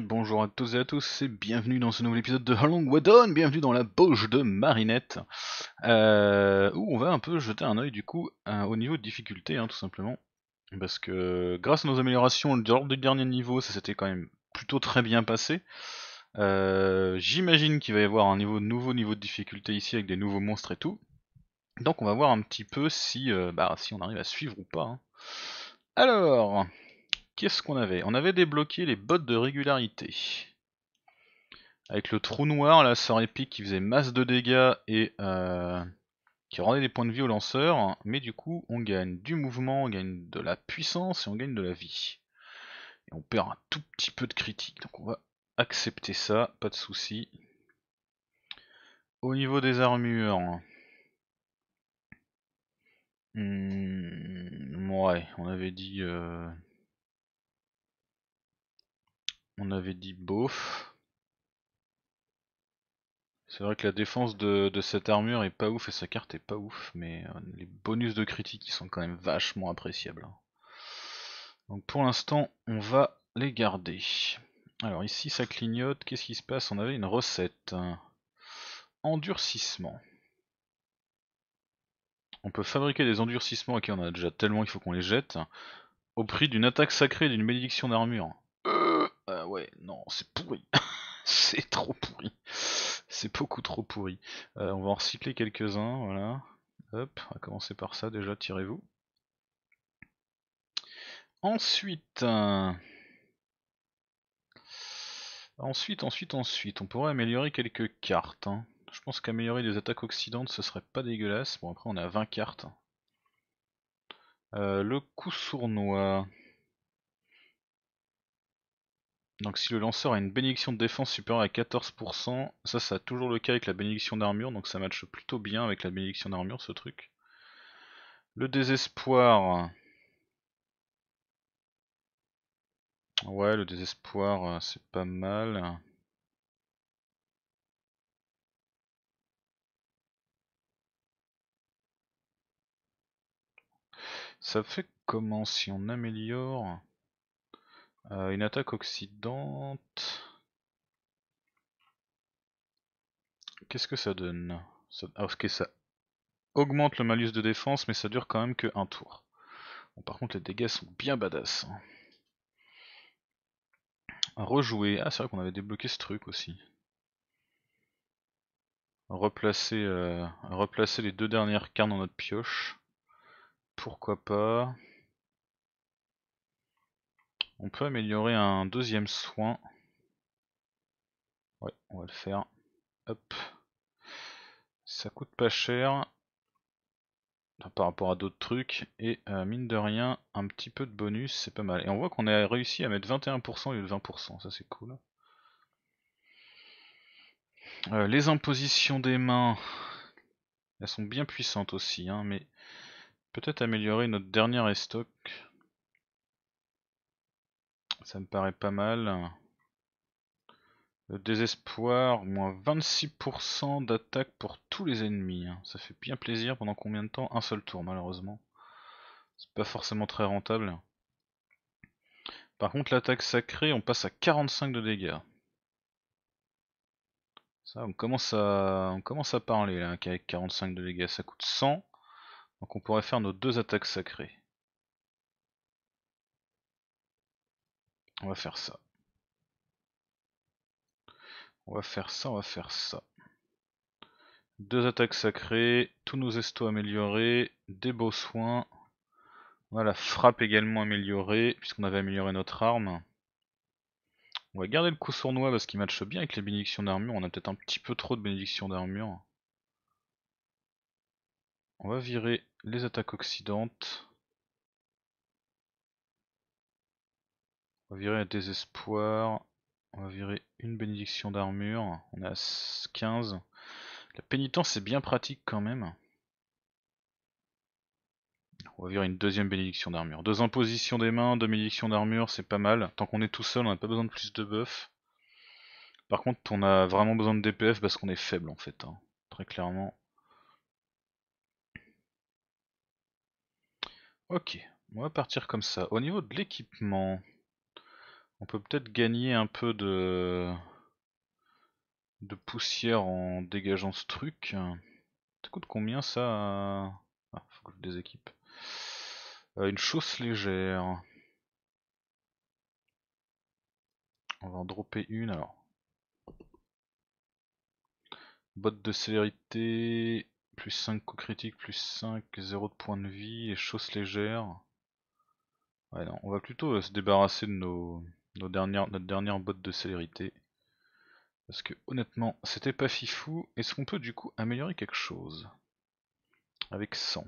bonjour à tous et à tous et bienvenue dans ce nouvel épisode de How Long Wadon, bienvenue dans la bauche de Marinette, euh, où on va un peu jeter un oeil du coup euh, au niveau de difficulté hein, tout simplement, parce que grâce à nos améliorations lors du dernier niveau ça s'était quand même plutôt très bien passé, euh, j'imagine qu'il va y avoir un niveau, nouveau niveau de difficulté ici avec des nouveaux monstres et tout, donc on va voir un petit peu si, bah, si on arrive à suivre ou pas. Hein. Alors, Qu'est-ce qu'on avait On avait débloqué les bottes de régularité. Avec le trou noir, là, ça épique qui faisait masse de dégâts et euh, qui rendait des points de vie au lanceur. Mais du coup, on gagne du mouvement, on gagne de la puissance et on gagne de la vie. Et on perd un tout petit peu de critique. Donc on va accepter ça, pas de souci. Au niveau des armures... Hmm, ouais, on avait dit... Euh, on avait dit bof. C'est vrai que la défense de, cette armure est pas ouf et sa carte est pas ouf, mais euh, les bonus de critique ils sont quand même vachement appréciables. Hein. Donc pour l'instant, on va les garder. Alors ici ça clignote, qu'est-ce qui se passe On avait une recette. Hein. Endurcissement. On peut fabriquer des endurcissements, ok on a déjà tellement qu'il faut qu'on les jette, au prix d'une attaque sacrée et d'une bénédiction d'armure. Euh, ouais, non, c'est pourri. c'est trop pourri. C'est beaucoup trop pourri. Euh, on va en recycler quelques-uns, voilà. Hop, on va commencer par ça déjà, tirez-vous. Ensuite... Euh, ensuite, ensuite, ensuite, on pourrait améliorer quelques cartes. Hein. Je pense qu'améliorer les attaques occidentales ce serait pas dégueulasse. Bon, après, on a 20 cartes. Euh, le coup sournois. Donc si le lanceur a une bénédiction de défense supérieure à 14%, ça ça a toujours le cas avec la bénédiction d'armure, donc ça matche plutôt bien avec la bénédiction d'armure ce truc. Le désespoir. Ouais, le désespoir, euh, c'est pas mal. Ça fait comment si on améliore euh, une attaque oxydante. Qu'est-ce que ça donne ça... Ah, ok, ça augmente le malus de défense, mais ça dure quand même que un tour. par contre, les dégâts sont bien badass. Hein. Rejouer. Ah, c'est vrai qu'on avait débloqué ce truc aussi. Replacer, euh, replacer les deux dernières cartes dans notre pioche. Pourquoi pas on peut améliorer un deuxième soin. Ouais, on va le faire. Hop. Ça coûte pas cher par rapport à d'autres trucs et euh, mine de rien un petit peu de bonus c'est pas mal et on voit qu'on a réussi à mettre 21% et lieu de 20% ça c'est cool euh, les impositions des mains elles sont bien puissantes aussi hein, mais peut-être améliorer notre dernier restock ça me paraît pas mal. Le désespoir, moins 26% d'attaque pour tous les ennemis. Hein. Ça fait bien plaisir pendant combien de temps Un seul tour malheureusement. C'est pas forcément très rentable. Par contre l'attaque sacrée, on passe à 45 de dégâts. Ça, on commence à, on commence à parler là, qu'avec 45 de dégâts, ça coûte 100. Donc on pourrait faire nos deux attaques sacrées. On va faire ça. On va faire ça, on va faire ça. Deux attaques sacrées, tous nos estos améliorés, des beaux soins. voilà, la frappe également améliorée, puisqu'on avait amélioré notre arme. On va garder le coup sournois parce qu'il matche bien avec les bénédictions d'armure. On a peut-être un petit peu trop de bénédictions d'armure. On va virer les attaques occidentes, On va virer un désespoir. On va virer une bénédiction d'armure. On a 15. La pénitence est bien pratique quand même. On va virer une deuxième bénédiction d'armure. Deux impositions des mains, deux bénédictions d'armure, c'est pas mal. Tant qu'on est tout seul, on n'a pas besoin de plus de buff. Par contre, on a vraiment besoin de DPF parce qu'on est faible en fait. Hein. Très clairement. Ok, on va partir comme ça. Au niveau de l'équipement... On peut peut-être gagner un peu de de poussière en dégageant ce truc. Ça coûte combien ça Ah, faut que je déséquipe. Euh, une chausse légère. On va en dropper une alors. Botte de célérité, plus 5 coups critiques, plus 5, 0 de points de vie et chausse légère. Ouais, non, on va plutôt euh, se débarrasser de nos notre dernière botte de célérité. Parce que honnêtement, c'était pas fifou. Est-ce qu'on peut du coup améliorer quelque chose Avec 100.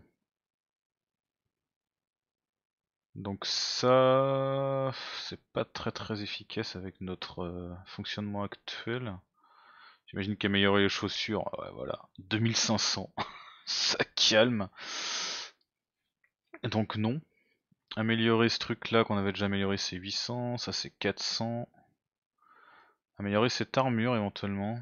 Donc ça, c'est pas très très efficace avec notre euh, fonctionnement actuel. J'imagine qu'améliorer les chaussures, ah ouais voilà, 2500, ça calme. Donc non, Améliorer ce truc là qu'on avait déjà amélioré c'est 800, ça c'est 400. Améliorer cette armure éventuellement.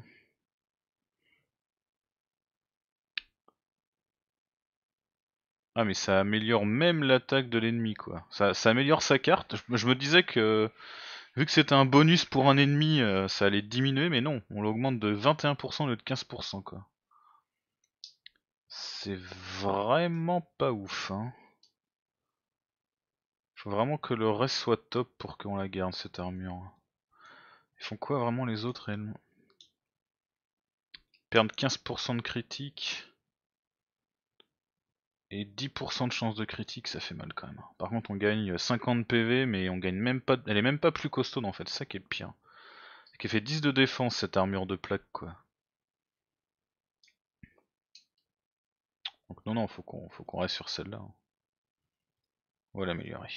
Ah mais ça améliore même l'attaque de l'ennemi quoi. Ça, améliore sa carte. Je, me disais que vu que c'était un bonus pour un ennemi, euh, ça allait diminuer, mais non, on l'augmente de 21% au lieu de 15% quoi. C'est vraiment pas ouf hein vraiment que le reste soit top pour qu'on la garde cette armure. Ils font quoi vraiment les autres réellement Perdre 15% de critique et 10% de chance de critique, ça fait mal quand même. Par contre, on gagne 50 PV, mais on gagne même pas. Elle est même pas plus costaud en fait, ça qui est pire. C'est qu'elle fait 10 de défense cette armure de plaque quoi. Donc non, non, faut qu'on faut reste sur celle-là. Hein. On va l'améliorer.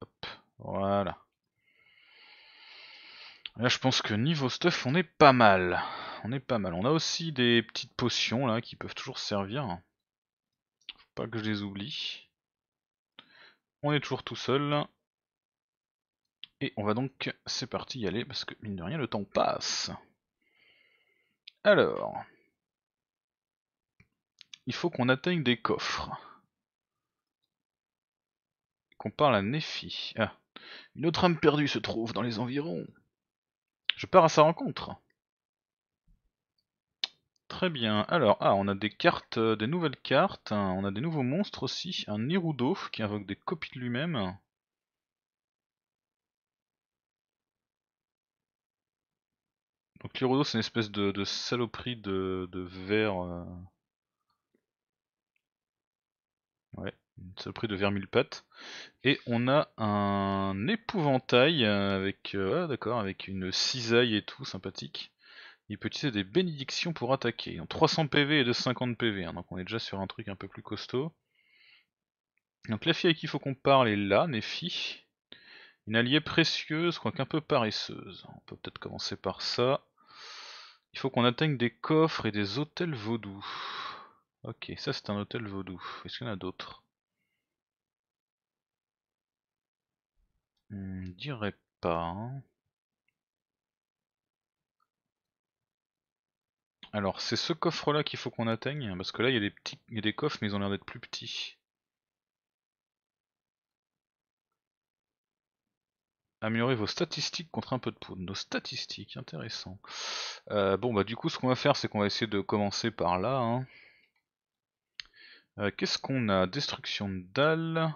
Hop, voilà. Là, je pense que niveau stuff, on est pas mal. On est pas mal. On a aussi des petites potions là qui peuvent toujours servir. Faut pas que je les oublie. On est toujours tout seul. Et on va donc, c'est parti, y aller parce que mine de rien, le temps passe. Alors, il faut qu'on atteigne des coffres. On parle à Néphi. Ah. Une autre âme perdue se trouve dans les environs. Je pars à sa rencontre. Très bien. Alors, ah, on a des cartes, euh, des nouvelles cartes. Ah, on a des nouveaux monstres aussi. Un Nirudo qui invoque des copies de lui-même. Donc l'Irudo c'est une espèce de, saloperie de, de verre. Euh. Ouais une prix de vermilpate pattes. Et on a un épouvantail euh, avec, euh, d'accord, avec une cisaille et tout, sympathique. Il peut utiliser des bénédictions pour attaquer. En 300 PV et de 50 PV, donc on est déjà sur un truc un peu plus costaud. Donc la fille avec qui il faut qu'on parle est là, Nefi. Une alliée précieuse, quoique un peu paresseuse. On peut peut-être commencer par ça. Il faut qu'on atteigne des coffres et des hôtels vaudous. Ok, ça c'est un hôtel vaudou. Est-ce qu'il y en a d'autres Hmm, dirais pas. Hein. Alors, c'est ce coffre-là qu'il faut qu'on atteigne, parce que là, il y a des petits, il y a des coffres, mais ils ont l'air d'être plus petits. Améliorer vos statistiques contre un peu de poudre. Nos statistiques, intéressant. Euh, bon, bah du coup, ce qu'on va faire, c'est qu'on va essayer de commencer par là. Hein. Euh, qu'est-ce qu'on a Destruction de dalles,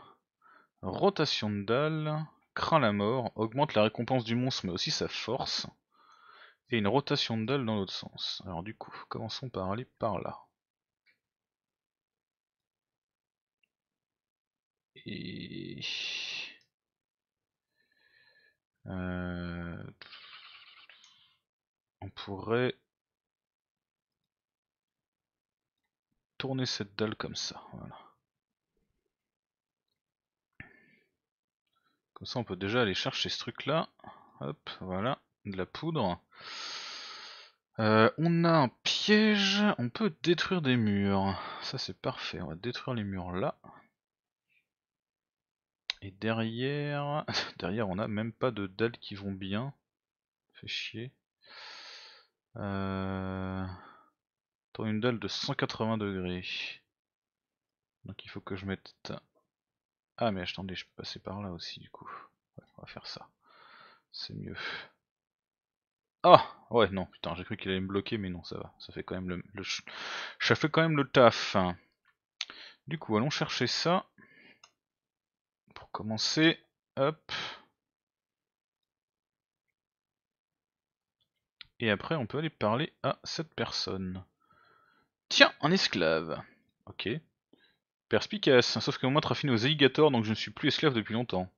rotation de dalles, craint la mort, augmente la récompense du monstre mais aussi sa force, et une rotation de dalle dans l'autre sens. Alors du coup, commençons par aller par là. Et... Euh, on pourrait tourner cette dalle comme ça, voilà. Comme ça, on peut déjà aller chercher ce truc-là. Hop, voilà, de la poudre. Euh, on a un piège, on peut détruire des murs. Ça c'est parfait, on va détruire les murs là. Et derrière, derrière on a même pas de dalles qui vont bien. Fait chier. Euh... une dalle de 180 degrés. Donc il faut que je mette ah mais attendez, je peux passer par là aussi du coup. on va faire ça. C'est mieux. Ah Ouais non, putain, j'ai cru qu'il allait me bloquer, mais non, ça va. Ça fait quand même le, le ça fait quand même le taf. Du coup, allons chercher ça. Pour commencer, hop. Et après, on peut aller parler à cette personne. Tiens, un esclave. Ok, Perspicace, sauf que moi fini aux alligators donc je ne suis plus esclave depuis longtemps.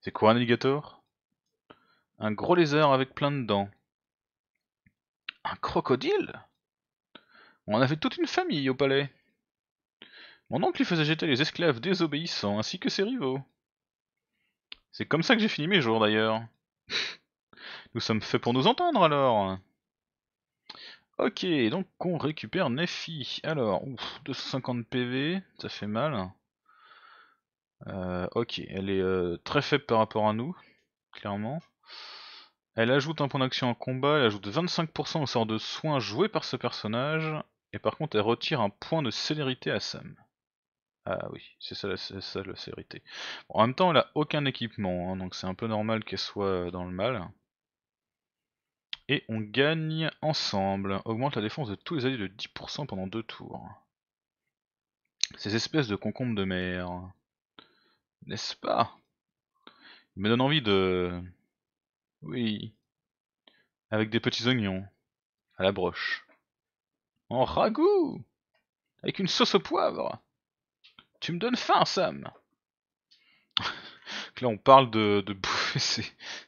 C'est quoi un alligator Un gros lézard avec plein de dents. Un crocodile On avait toute une famille au palais. Mon oncle y faisait jeter les esclaves désobéissants ainsi que ses rivaux. C'est comme ça que j'ai fini mes jours d'ailleurs. Nous sommes faits pour nous entendre alors. Ok, donc on récupère Nefi. Alors, ouf, 250 PV, ça fait mal. Euh, ok, elle est euh, très faible par rapport à nous, clairement. Elle ajoute un point d'action en combat, elle ajoute 25% au sort de soins joué par ce personnage, et par contre elle retire un point de célérité à Sam. Ah oui, c'est ça, la célérité. en même temps, elle a aucun équipement, hein, donc c'est un peu normal qu'elle soit euh, dans le mal. Et on gagne ensemble. Augmente la défense de tous les alliés de 10% pendant deux tours. Ces espèces de concombres de mer. N'est-ce pas Il me donne envie de... Oui. Avec des petits oignons. À la broche. En ragoût Avec une sauce au poivre Tu me donnes faim, Sam là, on parle de,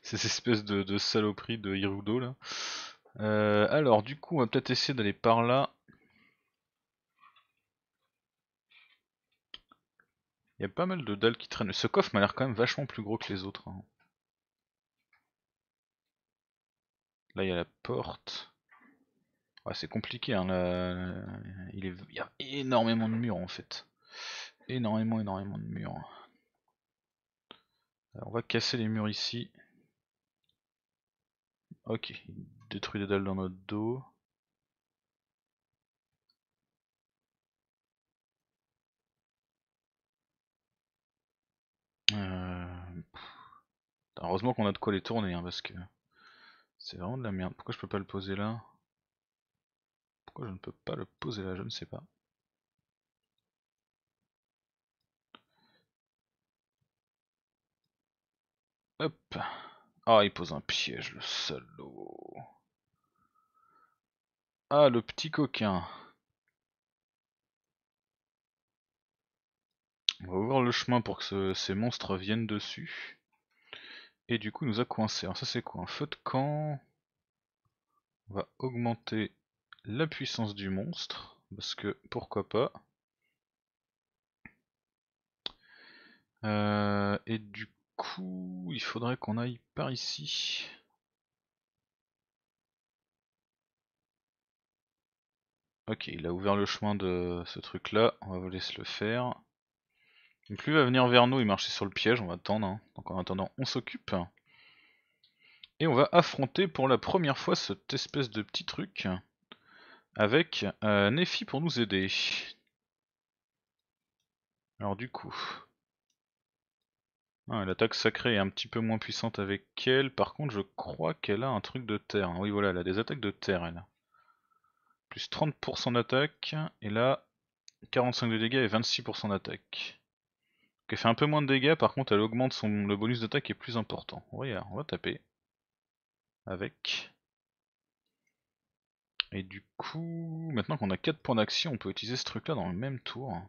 ces, espèces de, saloperies de Hirudo là. Euh, alors du coup on va peut-être essayer d'aller par là. Il y a pas mal de dalles qui traînent. Ce coffre m'a l'air quand même vachement plus gros que les autres. Hein. Là il y a la porte. c'est compliqué, hein, il, est... il y a énormément de murs en fait. Énormément, énormément de murs on va casser les murs ici. Ok, détruit des dalles dans notre dos. Euh, Heureusement qu'on a de quoi les tourner, hein, parce que c'est vraiment de la merde. Pourquoi je peux pas le poser là Pourquoi je ne peux pas le poser là Je ne sais pas. Hop. Ah, il pose un piège, le salaud. Ah, le petit coquin. On va ouvrir le chemin pour que ces monstres viennent dessus. Et du coup, il nous a coincé. Alors ça, c'est quoi Un feu de camp. On va augmenter la puissance du monstre. Parce que, pourquoi pas. Euh, et du coup coup, il faudrait qu'on aille par ici. Ok, il a ouvert le chemin de ce truc là, on va laisser le faire. Donc lui va venir vers nous, il marcher sur le piège, on va attendre. Hein. Donc en attendant, on s'occupe. Et on va affronter pour la première fois cette espèce de petit truc avec euh, Nefi pour nous aider. Alors du coup, L'attaque ah, sacrée est un petit peu moins puissante avec elle. Par contre, je crois qu'elle a un truc de terre. Oui, voilà, elle a des attaques de terre, elle. Plus 30% d'attaque. Et là, 45 de dégâts et 26% d'attaque. Donc elle fait un peu moins de dégâts, par contre, elle augmente son... le bonus d'attaque est plus important. Regarde, on va taper. Avec. Et du coup, maintenant qu'on a 4 points d'action, on peut utiliser ce truc-là dans le même tour.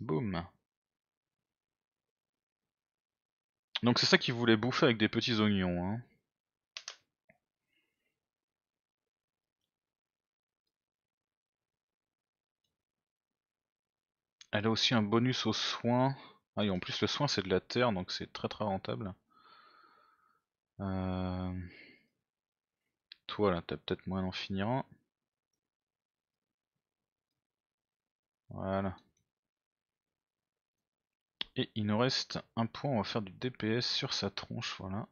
Boum Donc c'est ça qu'ils voulait bouffer avec des petits oignons. Hein. Elle a aussi un bonus au soin. Ah et en plus le soin c'est de la terre donc c'est très très rentable. Euh, toi là t'as peut-être moyen d'en finir un. Voilà. Et il nous reste un point, on va faire du DPS sur sa tronche, voilà.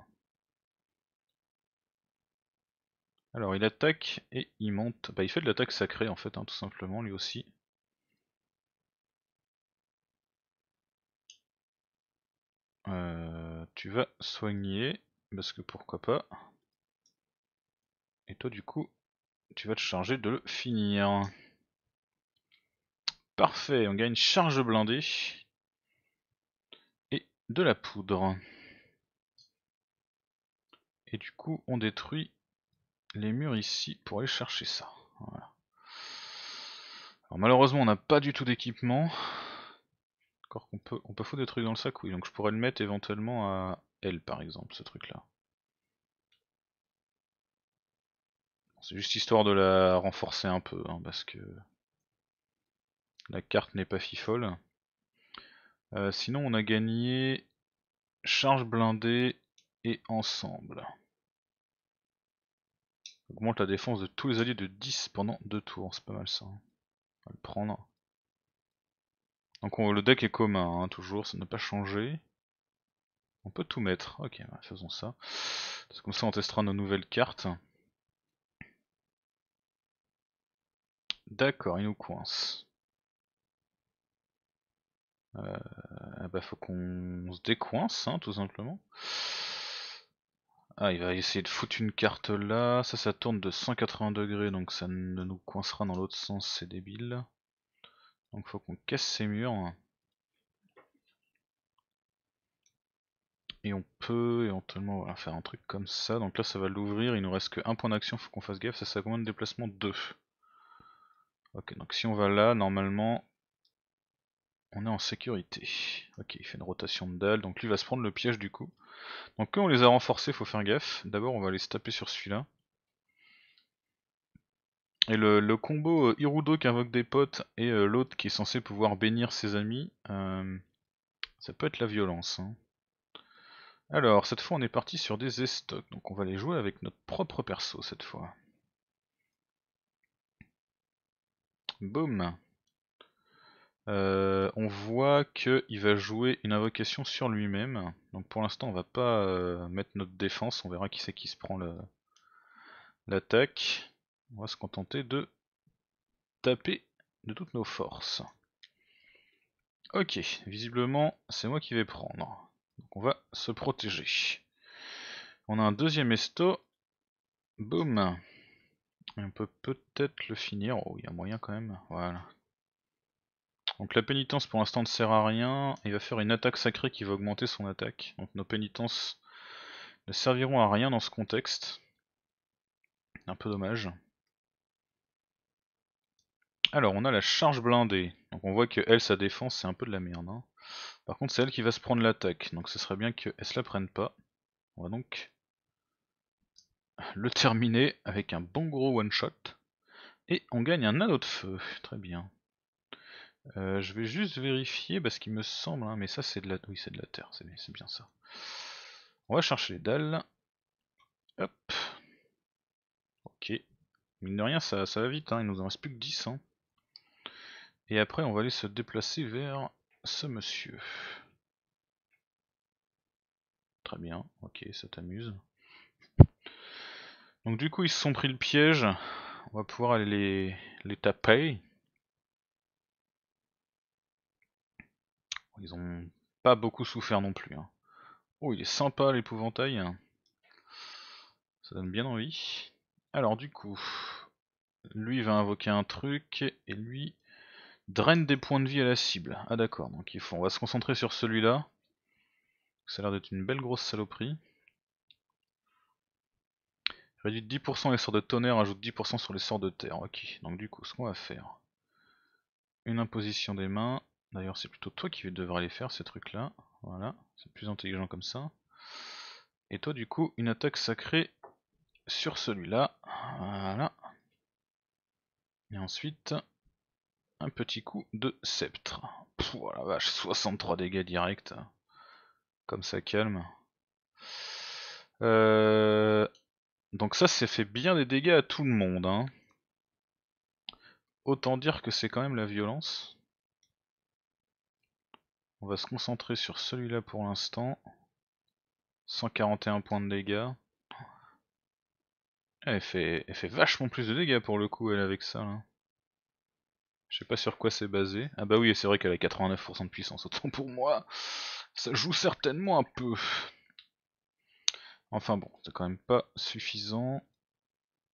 Alors il attaque et il monte. Bah il fait de l'attaque sacrée en fait, hein, tout simplement, lui aussi. Euh, tu vas soigner, parce que pourquoi pas. Et toi du coup, tu vas te charger de le finir. Parfait, on gagne charge blindée, de la poudre. Et du coup, on détruit les murs ici pour aller chercher ça. Alors malheureusement, on n'a pas du tout d'équipement. Encore qu'on peut, on peut foutre des trucs dans le sac, oui. Donc je pourrais le mettre éventuellement à elle, par exemple, ce truc-là. C'est juste histoire de la renforcer un peu, hein, parce que la carte n'est pas fifole. Euh, sinon, on a gagné charge blindée et ensemble. Augmente la défense de tous les alliés de 10 pendant 2 tours, c'est pas mal ça. Hein. On va le prendre. Donc le deck est commun, hein, toujours, ça n'a pas changé. On peut tout mettre, ok, bah, faisons ça. Parce comme ça on testera nos nouvelles cartes. D'accord, il nous coince. Euh, ah bah, faut qu'on se décoince, hein, tout simplement. Ah, il va essayer de foutre une carte là. Ça, ça tourne de 180 degrés, donc ça ne nous coincera dans l'autre sens, c'est débile. Donc faut qu'on casse ces murs. Et on peut éventuellement faire un truc comme ça. Donc là, ça va l'ouvrir. Il nous reste que point d'action, faut qu'on fasse gaffe. Ça, ça a combien de déplacement 2. Ok, donc si on va là, normalement, on est en sécurité. Ok, il fait une rotation de dalle, donc lui va se prendre le piège du coup. Donc quand on les a renforcés, faut faire gaffe. D'abord on va aller se taper sur celui-là. Et le, combo euh, Hirudo qui invoque des potes et euh, l'autre qui est censé pouvoir bénir ses amis, euh, ça peut être la violence. Hein. Alors, cette fois on est parti sur des estocs, donc on va les jouer avec notre propre perso cette fois. Boum euh, on voit qu'il va jouer une invocation sur lui-même. Donc pour l'instant on va pas euh, mettre notre défense, on verra qui c'est qui se prend l'attaque. On va se contenter de taper de toutes nos forces. Ok, visiblement c'est moi qui vais prendre. Donc on va se protéger. On a un deuxième esto. Boum. On peut peut-être le finir. Oh, il y a moyen quand même. Voilà. Donc la pénitence pour l'instant ne sert à rien, il va faire une attaque sacrée qui va augmenter son attaque. Donc nos pénitences ne serviront à rien dans ce contexte. Un peu dommage. Alors on a la charge blindée, donc on voit que elle sa défense c'est un peu de la merde. Hein. Par contre c'est elle qui va se prendre l'attaque, donc ce serait bien qu'elle se la prenne pas. On va donc le terminer avec un bon gros one shot. Et on gagne un anneau de feu, très bien. Euh, je vais juste vérifier parce qu'il me semble, hein, mais ça c'est de la. Oui c'est de la terre, c'est bien ça. On va chercher les dalles. Hop. Ok. Mine de rien ça, va vite, hein, il nous en reste plus que 10. Hein. Et après on va aller se déplacer vers ce monsieur. Très bien, ok, ça t'amuse. Donc du coup ils se sont pris le piège. On va pouvoir aller les, les taper. Ils ont pas beaucoup souffert non plus. Hein. Oh, il est sympa l'épouvantail. Ça donne bien envie. Alors du coup, lui va invoquer un truc et lui draine des points de vie à la cible. Ah d'accord, donc il faut, on va se concentrer sur celui-là. Ça a l'air d'être une belle grosse saloperie. Réduit 10% les sorts de tonnerre, ajoute 10% sur les sorts de terre. Ok, donc du coup, ce qu'on va faire, une imposition des mains, D'ailleurs, c'est plutôt toi qui devrais les faire, ces trucs-là. Voilà, c'est plus intelligent comme ça. Et toi, du coup, une attaque sacrée sur celui-là. Voilà. Et ensuite, un petit coup de sceptre. Pff, la vache, 63 dégâts directs. Comme ça calme. Euh, donc ça, c'est fait bien des dégâts à tout le monde. Hein. Autant dire que c'est quand même la violence. On va se concentrer sur celui-là pour l'instant. 141 points de dégâts. Elle fait, vachement plus de dégâts pour le coup, elle, avec ça. Là. Je sais pas sur quoi c'est basé. Ah bah oui, c'est vrai qu'elle a 89% de puissance, autant pour moi. Ça joue certainement un peu. Enfin bon, c'est quand même pas suffisant.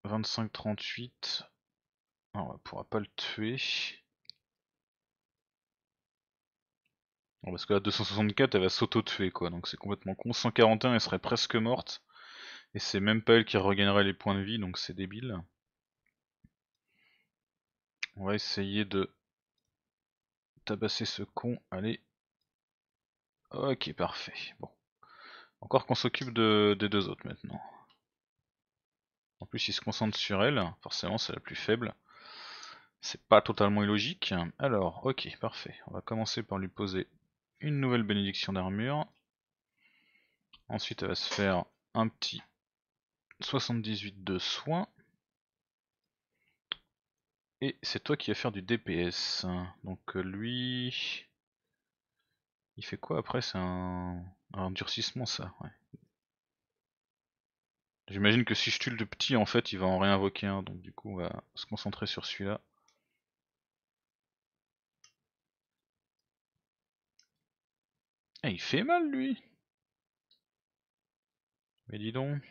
25-38. Ah, on pourra pas le tuer. parce que la 264 elle va s'auto-tuer quoi, donc c'est complètement con. 141 elle serait presque morte, et c'est même pas elle qui regagnerait les points de vie, donc c'est débile. On va essayer de tabasser ce con, allez. Ok, parfait, bon. Encore qu'on s'occupe des deux autres maintenant. En plus il se concentre sur elle, forcément c'est la plus faible. C'est pas totalement illogique. Alors, ok, parfait. On va commencer par lui poser une nouvelle bénédiction d'armure. Ensuite, elle va se faire un petit 78 de soins. Et c'est toi qui vas faire du DPS. Donc euh, lui... Il fait quoi après C'est un... durcissement ça, J'imagine que si je tue le petit, en fait, il va en réinvoquer un. Donc du coup, on va se concentrer sur celui-là. Eh il fait mal, lui Mais dis donc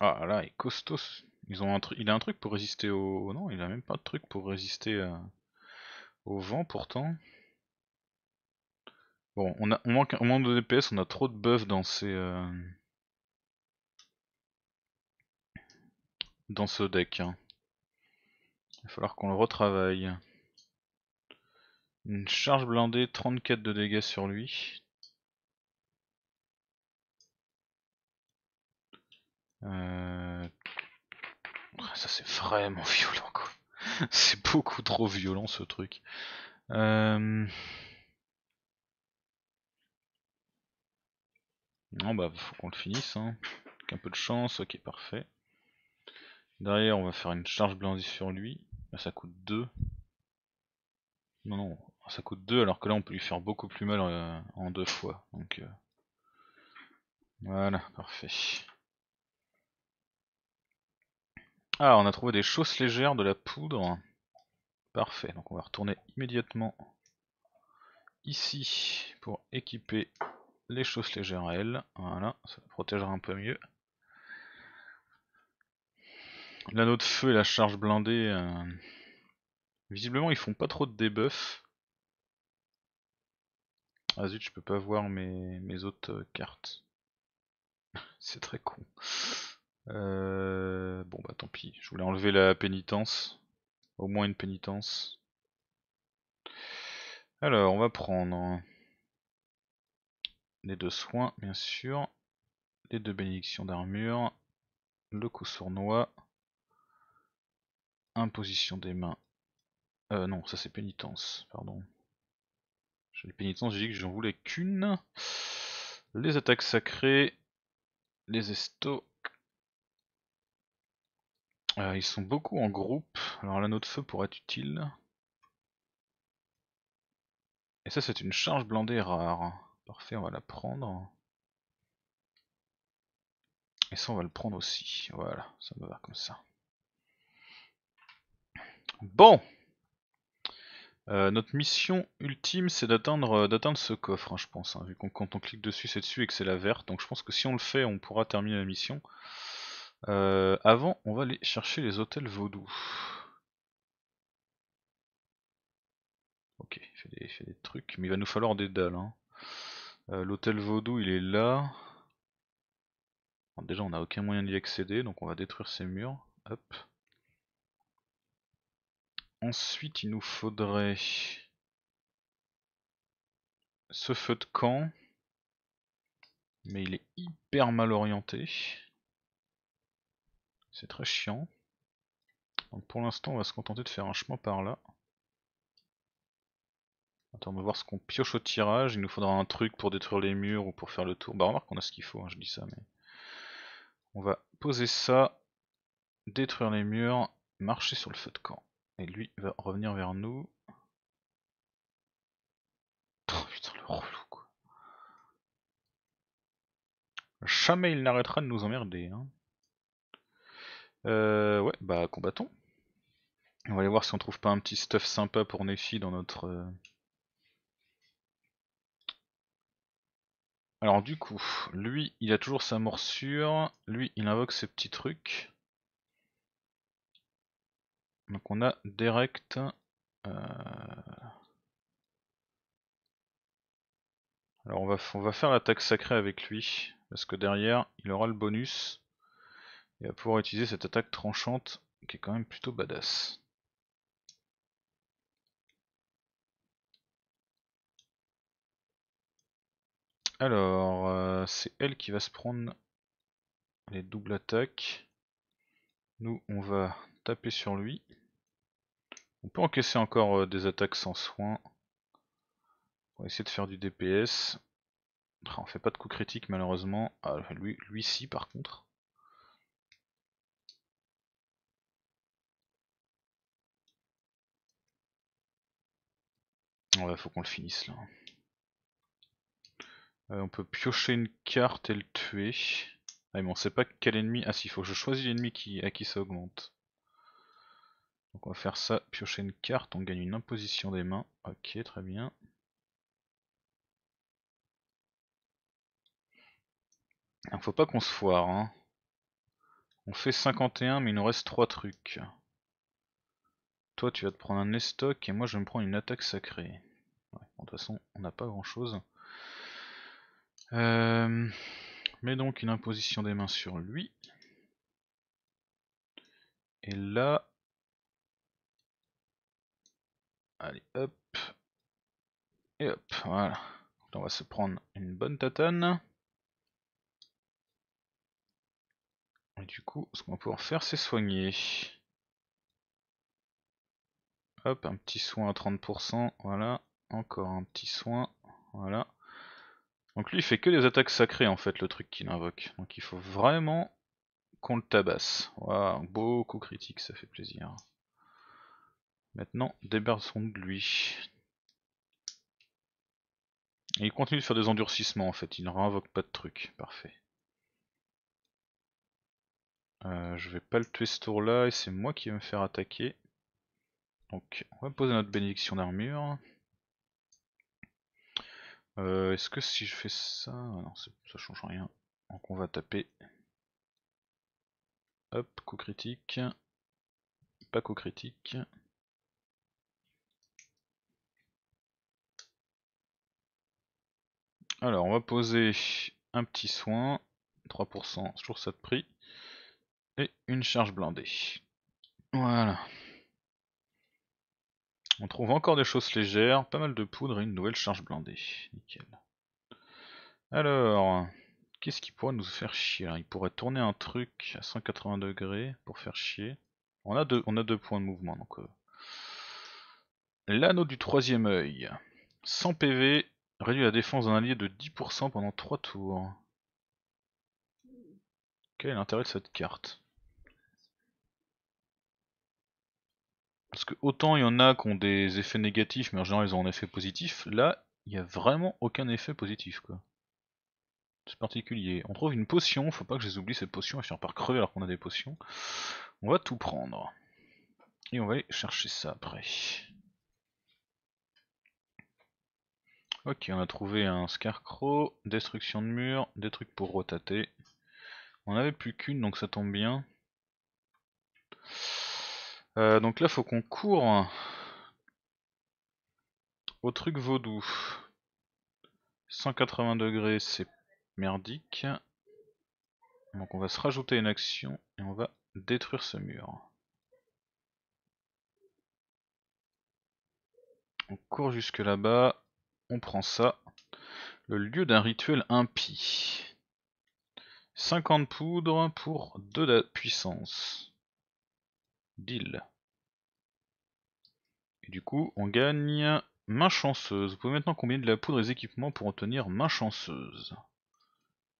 Ah là, il est costaud. Ils ont un il a un truc pour résister au... Non, il a même pas de truc pour résister euh, au vent, pourtant. Bon, on, a, on manque, Au manque de DPS, on a trop de buffs dans ces... Euh, dans ce deck. Hein. Il va falloir qu'on le retravaille. Une charge blindée, 34 de dégâts sur lui. Euh, ça c'est vraiment violent quoi. c'est beaucoup trop violent ce truc. Non euh, bah faut qu'on le finisse hein. Avec un peu de chance, ok parfait. Derrière on va faire une charge blindée sur lui. Bah, ça coûte 2. Non, non, ça coûte 2 alors que là on peut lui faire beaucoup plus mal euh, en deux fois. Donc euh, Voilà, parfait. Ah, on a trouvé des chausses légères, de la poudre. Parfait, donc on va retourner immédiatement ici pour équiper les chausses légères à elle. Voilà, ça protégera un peu mieux. L'anneau de feu et la charge blindée. Euh, visiblement, ils font pas trop de debuffs. Ah zut, je peux pas voir mes, mes autres euh, cartes. C'est très con. Euh, bon bah tant pis, je voulais enlever la pénitence. Au moins une pénitence. Alors, on va prendre les deux soins, bien sûr, les deux bénédictions d'armure, le coup sournois, Imposition des mains. Euh, non, ça c'est pénitence, pardon. J'ai les pénitence j'ai dit que j'en voulais qu'une. Les attaques sacrées, les estocs. Euh, ils sont beaucoup en groupe, alors l'anneau de feu pourrait être utile. Et ça c'est une charge blindée rare. Parfait, on va la prendre. Et ça on va le prendre aussi, voilà, ça me va comme ça. Bon euh, notre mission ultime, c'est d'atteindre euh, ce coffre, hein, je pense. Hein, vu qu'on quand on clique dessus, c'est dessus et que c'est la verte. Donc je pense que si on le fait, on pourra terminer la mission. Euh, avant, on va aller chercher les hôtels vaudou Ok, il fait, des, trucs, mais il va nous falloir des dalles. Hein. L'hôtel vaudou, il est là. déjà, on n'a aucun moyen d'y accéder, donc on va détruire ces murs. Hop. Ensuite, il nous faudrait ce feu de camp, mais il est hyper mal orienté. C'est très chiant. pour l'instant, on va se contenter de faire un chemin par là. Attends, on va voir ce qu'on pioche au tirage. Il nous faudra un truc pour détruire les murs ou pour faire le tour. Bah remarque, on a ce qu'il faut, hein, je dis ça, mais... On va poser ça, détruire les murs, marcher sur le feu de camp. Et lui va revenir vers nous. Oh, putain, le relou quoi. Jamais il n'arrêtera de nous emmerder. Hein. Euh, ouais, bah combattons. On va aller voir si on trouve pas un petit stuff sympa pour Nefi dans notre. Euh. Alors du coup, lui il a toujours sa morsure, lui il invoque ses petits trucs donc on a direct euh, Alors on va, on va faire l'attaque sacrée avec lui, parce que derrière il aura le bonus, et va pouvoir utiliser cette attaque tranchante qui est quand même plutôt badass. Alors, euh, c'est elle qui va se prendre les doubles attaques. Nous, on va taper sur lui. On peut encaisser encore euh, des attaques sans soin. On va essayer de faire du DPS. On fait pas de coup critique malheureusement. Ah, lui, lui si par contre. Ouais, faut qu'on le finisse là. Euh, on peut piocher une carte et le tuer. Ah mais on sait pas quel ennemi. Ah si, faut que je choisisse l'ennemi à qui ça augmente. Donc on va faire ça, piocher une carte, on gagne une imposition des mains. Ok, très bien. ne faut pas qu'on se foire. Hein. On fait 51 mais il nous reste 3 trucs. Toi tu vas te prendre un estoc et moi je vais me prendre une attaque sacrée. de toute façon on n'a pas grand chose. Euh, mais donc une imposition des mains sur lui. Et là, Allez, hop. Et hop, voilà. on va se prendre une bonne tatane. Et du coup, ce qu'on va pouvoir faire, c'est soigner. Hop, un petit soin à 30%, voilà. Encore un petit soin, voilà. Donc lui, il fait que des attaques sacrées, en fait, le truc qu'il invoque. Donc il faut vraiment qu'on le tabasse. Waouh, beaucoup critique, ça fait plaisir. Maintenant, débarrassons de lui. Et il continue de faire des endurcissements en fait, il ne réinvoque pas de trucs, parfait. Euh, je ne vais pas le tuer ce tour là et c'est moi qui vais me faire attaquer. Donc on va poser notre bénédiction d'armure. Euh, est-ce que si je fais ça... Ah non, ça change rien. Donc on va taper. Hop, coup critique. Pas coup critique. Alors, on va poser un petit soin, 3% sur ça de prix, et une charge blindée. Voilà. On trouve encore des choses légères, pas mal de poudre et une nouvelle charge blindée. Nickel. Alors, qu'est-ce qui pourrait nous faire chier Il pourrait tourner un truc à 180 degrés pour faire chier. On a deux, on a deux points de mouvement, donc... Euh. L'anneau du troisième œil. 100 PV, Réduit la défense d'un allié de 10% pendant 3 tours. Quel est l'intérêt de cette carte Parce que autant il y en a qui ont des effets négatifs, mais en général ils ont un effet positif, là il n'y a vraiment aucun effet positif quoi. C'est particulier. On trouve une potion, faut pas que je les oublie ces potions, et finir par crever alors qu'on a des potions. On va tout prendre. Et on va aller chercher ça après. Ok, on a trouvé un scarecrow, destruction de mur, des trucs pour rotater. On n'avait plus qu'une, donc ça tombe bien. Euh, donc là, faut qu'on court au truc vaudou. 180 degrés, c'est merdique. Donc on va se rajouter une action et on va détruire ce mur. On court jusque là-bas on prend ça. Le lieu d'un rituel impie. 50 poudres pour 2 de puissance. Deal. Et du coup, on gagne main chanceuse. Vous pouvez maintenant combiner de la poudre et des équipements pour obtenir main chanceuse.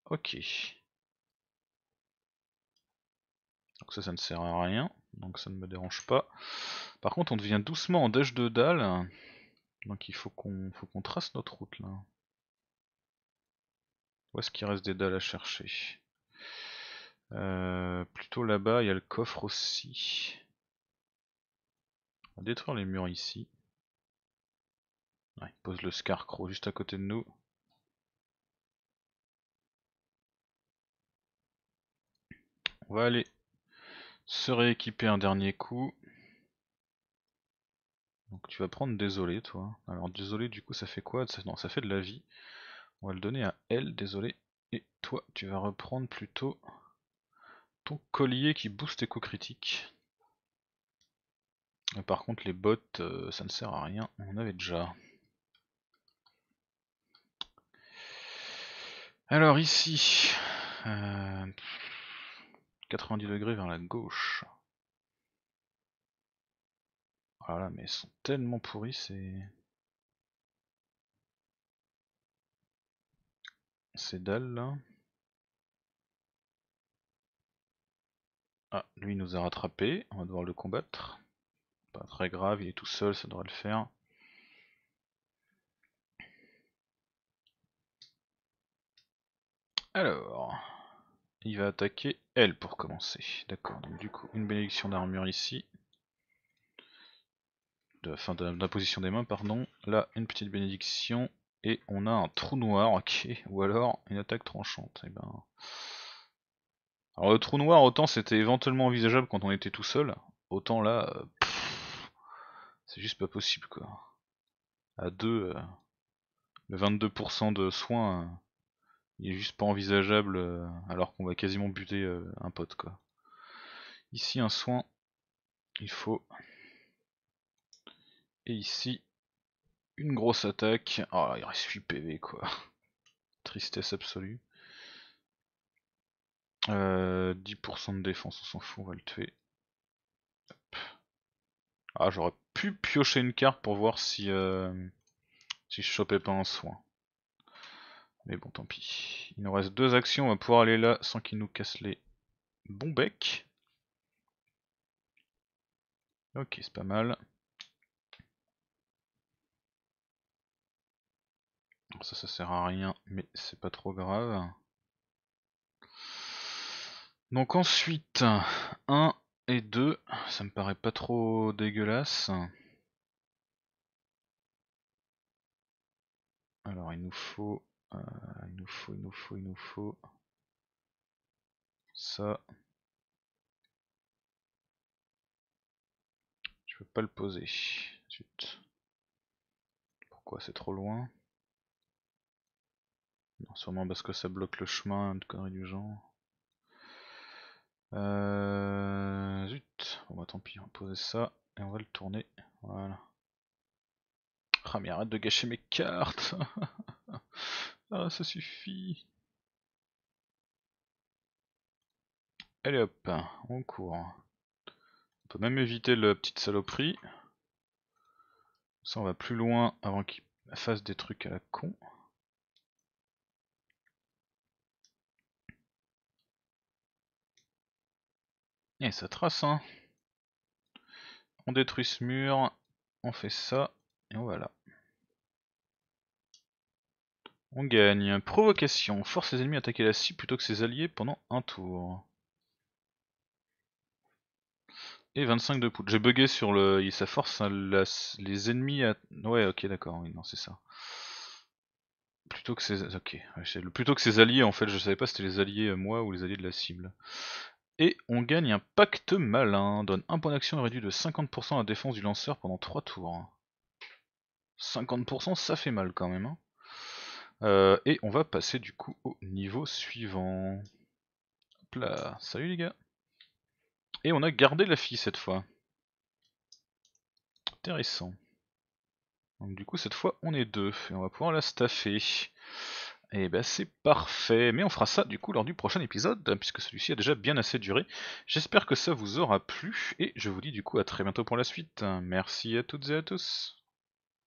Ok. Donc ça, ça ne sert à rien, donc ça ne me dérange pas. Par contre, on devient doucement en dash de dalle. Donc il faut qu'on faut qu'on trace notre route là. Où est-ce qu'il reste des dalles à chercher euh, Plutôt là-bas, il y a le coffre aussi. On va détruire les murs ici. il pose le scarcrow juste à côté de nous. On va aller se rééquiper un dernier coup. Donc tu vas prendre désolé toi. Alors désolé du coup ça fait quoi Non ça fait de la vie. On va le donner à elle, désolé. Et toi tu vas reprendre plutôt ton collier qui booste éco critique. Euh, par contre les bottes euh, ça ne sert à rien, on avait déjà. Alors ici, 90 euh, degrés vers la gauche. Voilà, ah mais elles sont tellement pourris, c'est... Ces dalles là. Ah, lui nous a rattrapé, on va devoir le combattre. Pas très grave, il est tout seul, ça devrait le faire. Alors, il va attaquer elle pour commencer. D'accord, donc du coup, une bénédiction d'armure ici de, de, la position des mains, pardon. Là, une petite bénédiction. Et on a un trou noir, ok. Ou alors une attaque tranchante. Et eh ben... Alors le trou noir, autant c'était éventuellement envisageable quand on était tout seul. Autant là, euh, c'est juste pas possible quoi. À 2, euh, le 22% de soins, euh, il est juste pas envisageable alors qu'on va quasiment buter un pote quoi. Ici un soin, il faut et ici, une grosse attaque. Oh il reste 8 PV quoi. Tristesse absolue. 10% euh, de défense, on s'en fout, on va le tuer. Ah, j'aurais pu piocher une carte pour voir si, euh, si je chopais pas un soin. Mais bon, tant pis. Il nous reste deux actions, on va pouvoir aller là sans qu'il nous casse les bons becs. Ok, c'est pas mal. Ça, ça sert à rien, mais c'est pas trop grave. Donc ensuite, 1 et 2, ça me paraît pas trop dégueulasse. Alors il nous faut, euh, il nous faut, il nous faut, il nous faut ça. Je peux pas le poser. Pourquoi c'est trop loin non, sûrement parce que ça bloque le chemin, de conneries du genre. Euh... Zut Bon bah tant pis, on va poser ça et on va le tourner. Voilà. Ah mais arrête de gâcher mes cartes Ah ça suffit Allez hop, on court. On peut même éviter la petite saloperie. Ça on va plus loin avant qu'il fasse des trucs à la con. Et ça trace, hein. On détruit ce mur, on fait ça, et on là On gagne. Provocation. Force les ennemis à attaquer la cible plutôt que ses alliés pendant un tour. Et 25 de poudre. J'ai bugué sur le. Ça force hein, les ennemis à. Ouais, ok, d'accord, oui, non, c'est ça. Plutôt que ses. Ok. Plutôt que ses alliés, en fait, je savais pas si c'était les alliés euh, moi ou les alliés de la cible. Et on gagne un pacte malin, donne un point d'action réduit de 50% la défense du lanceur pendant 3 tours. 50% ça fait mal quand même. Hein. Euh, et on va passer du coup au niveau suivant. Hop là, salut les gars. Et on a gardé la fille cette fois. Intéressant. Donc du coup cette fois on est deux et on va pouvoir la staffer. Et eh ben c'est parfait, mais on fera ça du coup lors du prochain épisode, hein, puisque celui-ci a déjà bien assez duré. J'espère que ça vous aura plu, et je vous dis du coup à très bientôt pour la suite. Merci à toutes et à tous.